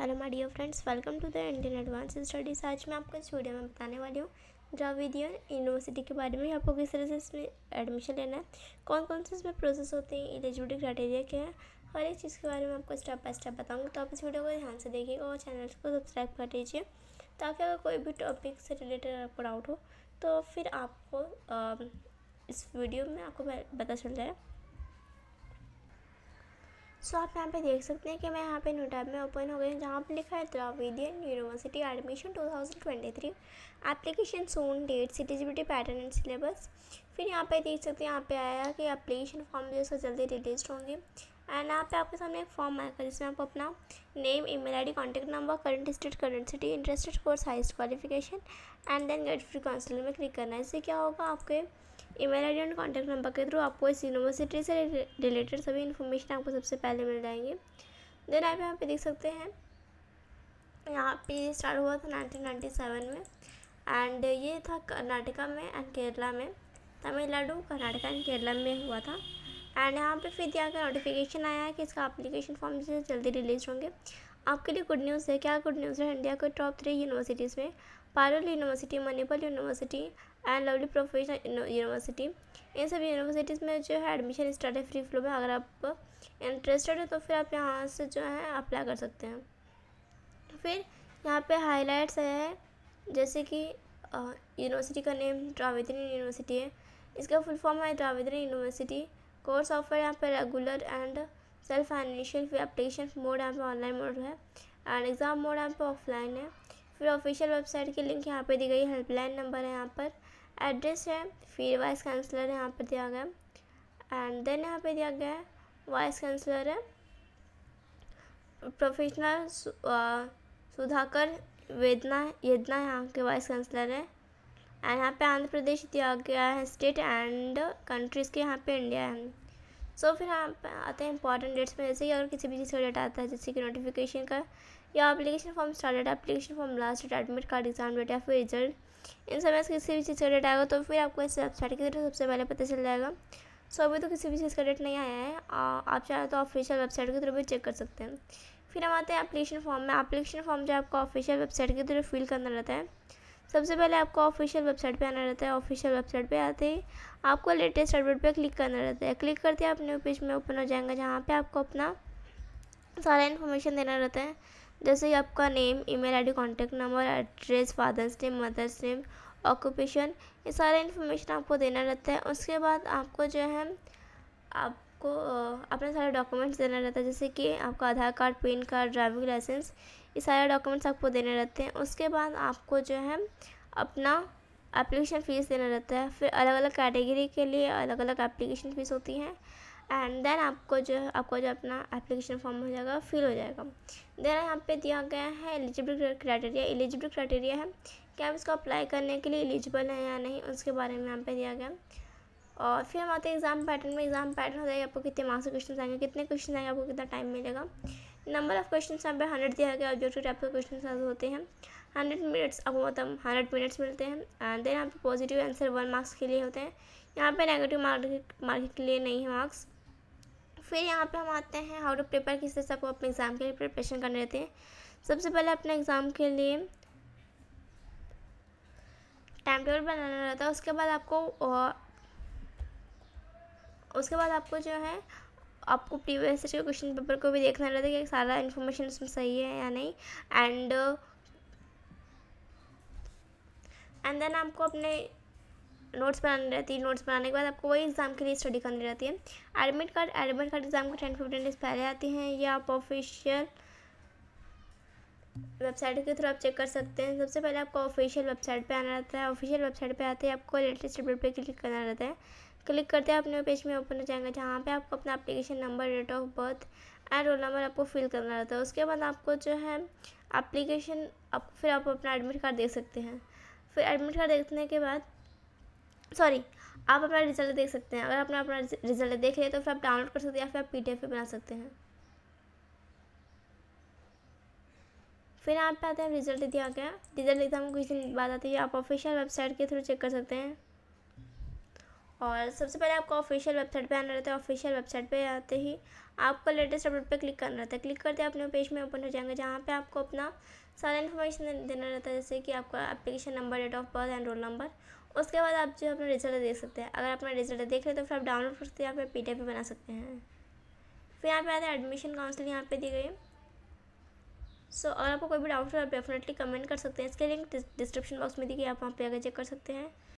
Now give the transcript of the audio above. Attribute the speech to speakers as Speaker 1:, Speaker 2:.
Speaker 1: hello my dear friends welcome to the Indian advance studies आज मैं आपको इस वीडियो में बताने वाली हूँ द्राविडियन यूनिवर्सिटी के बारे में आपको किस तरह से इसमें एडमिशन लेना है कौन कौन से इसमें प्रोसेस होते हैं एलिजिबिलिटी क्राइटेरिया क्या है हर एक चीज़ के बारे में आपको स्टेप बाय स्टेप बताऊँगी तो आप इस वीडियो को ध्यान से देखिएगा और चैनल को सब्सक्राइब कर दीजिए ताकि अगर कोई भी टॉपिक से रिलेटेड आपको डाउट हो तो फिर आपको इस वीडियो में आपको पता चल जाए सो आप यहाँ पे देख सकते हैं कि मैं यहाँ पे न्यू टैब में ओपन हो गई हूँ जहाँ पर लिखा है Dravidian University admission 2023 application soon date eligibility pattern and syllabus फिर यहाँ पे देख सकते हैं यहाँ पे आया कि एप्लीकेशन फॉर्म जो है जल्दी रिलीज होंगे एंड यहाँ पे आपके सामने एक फॉर्म आएगा जिसमें आप अपना name email I number current state current city interested course highest qualification and then get free counselling में क्लिक करना है इससे क्या होगा आपके email ID and contact number के थ्रू आपको इस यूनिवर्सिटी से रिलेटेड सभी इन्फॉर्मेशन आपको सबसे पहले मिल जाएंगे देन आप यहाँ पे देख सकते हैं यहाँ पे स्टार्ट हुआ था 1997 में एंड ये था कर्नाटका में एंड केरला में तमिलनाडु कर्नाटका एंड केरला में हुआ था एंड यहाँ पे फिर यहाँ का नोटिफिकेशन आया है कि इसका अप्लीकेशन फॉर्म जल्दी रिलीज होंगे आपके लिए गुड न्यूज़ है क्या गुड न्यूज़ है इंडिया के टॉप थ्री यूनिवर्सिटीज़ में Parul University Manipal University and Lovely Professional University इन सभी यूनिवर्सिटीज़ में जो है एडमिशन स्टार्ट है फ्री फ्लो में अगर आप इंटरेस्टेड हो तो फिर आप यहाँ से जो है अप्लाई कर सकते हैं फिर यहाँ पे हाइलाइट्स है जैसे कि यूनिवर्सिटी का नेम द्राविद्री यूनिवर्सिटी है इसका फुल फॉर्म है द्राविद्री यूनिवर्सिटी कोर्स ऑफर यहाँ पे regular and self financial fee application mode यहाँ पे ऑनलाइन मोड है एंड एग्ज़ाम मोड यहाँ पे ऑफलाइन है फिर ऑफिशियल वेबसाइट की लिंक यहाँ पे दी गई हेल्पलाइन नंबर है यहाँ पर एड्रेस है फिर वाइस काउंसलर यहाँ पर दिया गया एंड देन यहाँ पे दिया गया है वाइस काउंसलर है प्रोफेशनल सुधाकर वेदना येदना यहाँ के वाइस काउंसलर है एंड यहाँ पे आंध्र प्रदेश दिया गया है स्टेट एंड कंट्रीज़ के यहाँ पे इंडिया है सो so, फिर यहाँ पे आते हैं इंपॉर्टेंट डेट्स में जैसे कि अगर किसी भी चीज़ का डेटा आता है जैसे कि नोटिफिकेशन का या application form start date form last date admit card exam date या फिर रिजल्ट इन समय से किसी भी चीज़ का डेट आएगा तो फिर आपको इस वेबसाइट के थ्रू सबसे पहले पता चल जाएगा सो अभी तो किसी भी चीज़ का डेट नहीं आया है आप चाहें तो ऑफिशियल वेबसाइट के थ्रू भी चेक कर सकते हैं फिर हम आते हैं अप्लीकेशन फॉर्म में अपलीकेशन फॉर्म जो आपको ऑफिशियल वेबसाइट के थ्रू फिल करना रहता है सबसे पहले आपको ऑफिशियल वेबसाइट पे आना रहता है ऑफिशियल वेबसाइट पे आते ही आपको लेटेस्ट अपडेट पे क्लिक करना रहता है क्लिक करते ही आप न्यू पेज में ओपन हो जाएंगे जहाँ पे आपको अपना सारा इन्फॉर्मेशन देना रहता है जैसे ही आपका name email ID contact number address father's name mother's name occupation ये सारा इन्फॉर्मेशन आपको देना रहता है उसके बाद आपको जो है आपको अपने सारे डॉक्यूमेंट्स देना रहता है जैसे कि आपका Aadhaar card PAN card driving licence ये सारे डॉक्यूमेंट्स आपको देने रहते हैं उसके बाद आपको जो है अपना एप्लीकेशन फ़ीस देना रहता है फिर अलग अलग कैटेगरी के लिए अलग अलग एप्लीकेशन फ़ीस होती हैं एंड देन आपको जो है आपको जो अपना एप्लीकेशन फॉर्म हो जाएगा फिल हो जाएगा देन यहाँ पे दिया गया है एलिजिबल क्राइटेरिया एलिजिबल क्राइटेरिया है क्या आप इसको अप्लाई करने के लिए एलिजिबल हैं या नहीं उसके बारे में यहाँ पे दिया गया और फिर हम आते हैं एग्ज़ाम पैटर्न में एग्ज़ाम पैटर्न हो जाएगा आपको कितने मार्क्स के क्वेश्चन आएंगे कितने क्वेश्चन आएंगे आपको कितना टाइम मिलेगा नंबर ऑफ क्वेश्चन यहाँ पे हंड्रेड दिया गया ऑब्जेक्टिव टाइप के क्वेश्चन होते हैं हंड्रेड मिनट्स आपको मतलब हंड्रेड मिनट्स मिलते हैं एंड देन यहाँ पे पॉजिटिव आंसर वन मार्क्स के लिए होते हैं यहाँ पे नेगेटिव मार्क मार्क के लिए नहीं है मार्क्स फिर यहाँ पे हम आते हैं हाउ टू प्रिपेयर किस तरह से आपको अपने एग्ज़ाम के लिए प्रिपरेशन करने रहते हैं सबसे पहले अपने एग्ज़ाम के लिए टाइम टेबल बनाना रहता है उसके बाद आपको उसके बाद आपको जो है आपको प्रीवियस के क्वेश्चन पेपर को भी देखना रहता है कि सारा इन्फॉर्मेशन उसमें सही है या नहीं एंड एंड देन आपको अपने नोट्स बनानी रहती है नोट्स बनाने के बाद आपको वही एग्ज़ाम के लिए स्टडी करनी रहती है admit card admit card exam के टेन फिफ्टीन डेज पहले आते हैं या आप ऑफिशियल वेबसाइट के थ्रू आप चेक कर सकते हैं सबसे पहले आपको ऑफिशियल वेबसाइट पे आना रहता है ऑफिशियल वेबसाइट पे आते ही आपको लेटेस्ट अपडेट पे क्लिक करना रहता है क्लिक करते हैं अपने पेज में ओपन हो जाएगा जहाँ पे आपको अपना application number date of birth and roll number आपको फिल करना रहता है उसके बाद आपको जो है एप्लीकेशन आप फिर आप अपना एडमिट कार्ड देख सकते हैं फिर एडमिट कार्ड देखने के बाद सॉरी आप अपना रिजल्ट देख सकते हैं अगर अपना अपना रिजल्ट देख लिया तो फिर आप डाउनलोड कर सकते हैं या फिर आप पी पे बना सकते हैं फिर आप पे आते हैं रिजल्ट दिया आ गया रिजल्ट एग्जाम कुछ दिन बाद आती है आप ऑफिशियल वेबसाइट के थ्रू चेक कर सकते हैं और सबसे पहले आपको ऑफिशियल वेबसाइट पे आना रहता है ऑफिशियल वेबसाइट पे आते ही आपको लेटेस्ट अपडेट पे क्लिक करना रहता है क्लिक करते अपने पेज में ओपन हो जाएंगे जहाँ पे आपको अपना सारा इन्फॉर्मेशन देना रहता है जैसे कि आपका application number date of birth and roll number उसके बाद आप जो अपना रिजल्ट देख सकते हैं अगर अपना रिजल्ट देख रहे तो फिर आप डाउनलोड कर सकते हैं फिर पर पी भी बना सकते हैं फिर यहाँ पे आते हैं एडमिशन काउंसिल यहाँ पे दी गई सो so, अगर आपको कोई भी डाउट हो आप डेफिनेटली कमेंट कर सकते हैं इसके लिंक डिस्क्रिप्शन बॉक्स में दी गई आप वहाँ पे आगे चेक कर सकते हैं